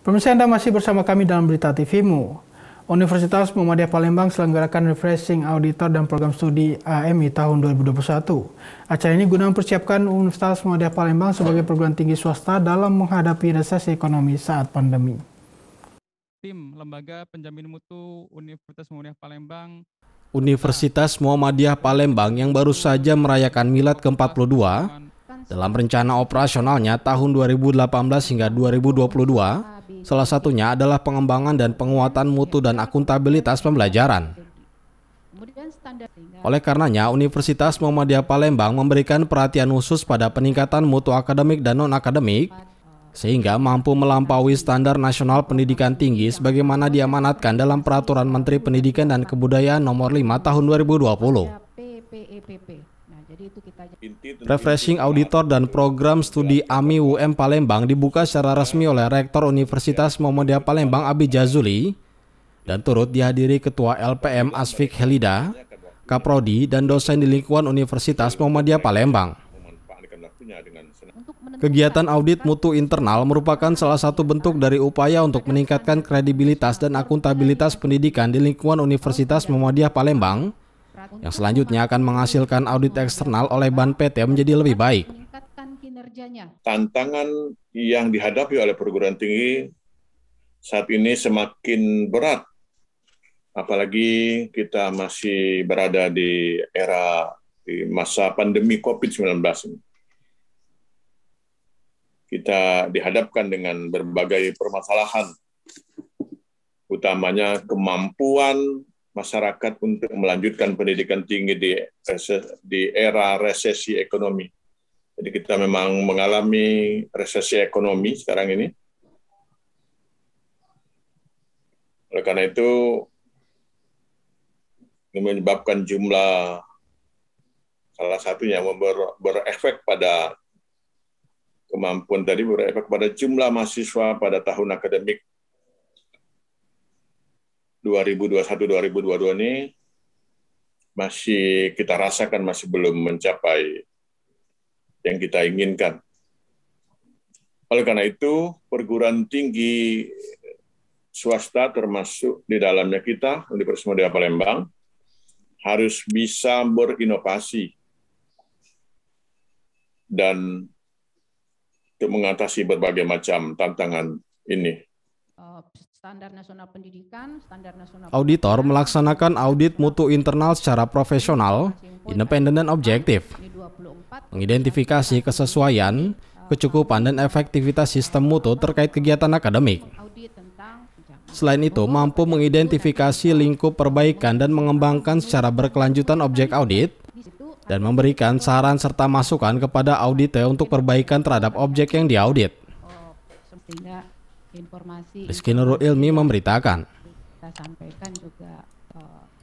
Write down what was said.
Pemirsa Anda masih bersama kami dalam Berita TVMU. Universitas Muhammadiyah Palembang selenggarakan refreshing auditor dan program studi AMI tahun 2021. Acara ini guna mempersiapkan Universitas Muhammadiyah Palembang sebagai perguruan tinggi swasta dalam menghadapi resesi ekonomi saat pandemi. Tim Lembaga Penjamin Mutu Universitas Muhammadiyah Palembang Universitas Muhammadiyah Palembang yang baru saja merayakan Milad ke-42 dalam rencana operasionalnya tahun 2018 hingga 2022 Salah satunya adalah pengembangan dan penguatan mutu dan akuntabilitas pembelajaran. Oleh karenanya, Universitas Muhammadiyah Palembang memberikan perhatian khusus pada peningkatan mutu akademik dan non-akademik, sehingga mampu melampaui standar nasional pendidikan tinggi sebagaimana diamanatkan dalam Peraturan Menteri Pendidikan dan Kebudayaan Nomor 5 Tahun 2020. Refreshing Auditor dan Program Studi AMI UM Palembang dibuka secara resmi oleh Rektor Universitas Muhammadiyah Palembang Abi Jazuli dan turut dihadiri Ketua LPM Asfik Helida, Kaprodi, dan dosen di lingkungan Universitas Muhammadiyah Palembang. Kegiatan audit mutu internal merupakan salah satu bentuk dari upaya untuk meningkatkan kredibilitas dan akuntabilitas pendidikan di lingkungan Universitas Muhammadiyah Palembang yang selanjutnya akan menghasilkan audit eksternal oleh Ban PT menjadi lebih baik. Tantangan yang dihadapi oleh perguruan tinggi saat ini semakin berat, apalagi kita masih berada di era di masa pandemi COVID-19 ini. Kita dihadapkan dengan berbagai permasalahan, utamanya kemampuan masyarakat untuk melanjutkan pendidikan tinggi di di era resesi ekonomi. Jadi kita memang mengalami resesi ekonomi sekarang ini. Oleh karena itu ini menyebabkan jumlah salah satunya ber, berefek pada kemampuan tadi berefek pada jumlah mahasiswa pada tahun akademik 2021-2022 ini masih kita rasakan masih belum mencapai yang kita inginkan. Oleh karena itu, perguruan tinggi swasta termasuk di dalamnya kita, Universitas Muda Palembang, harus bisa berinovasi dan untuk mengatasi berbagai macam tantangan ini. Eh, standar nasional pendidikan, auditor melaksanakan audit mutu internal secara profesional, independen dan objektif, mengidentifikasi kesesuaian, eh, kecukupan dan efektivitas sistem mutu terkait kegiatan akademik. Selain itu, mampu mengidentifikasi lingkup perbaikan dan mengembangkan secara berkelanjutan objek audit dan memberikan saran serta masukan kepada auditor untuk perbaikan terhadap objek yang diaudit. Oh, informasi. Rizky Nurul Ilmi memberitakan. Kita sampaikan juga uh,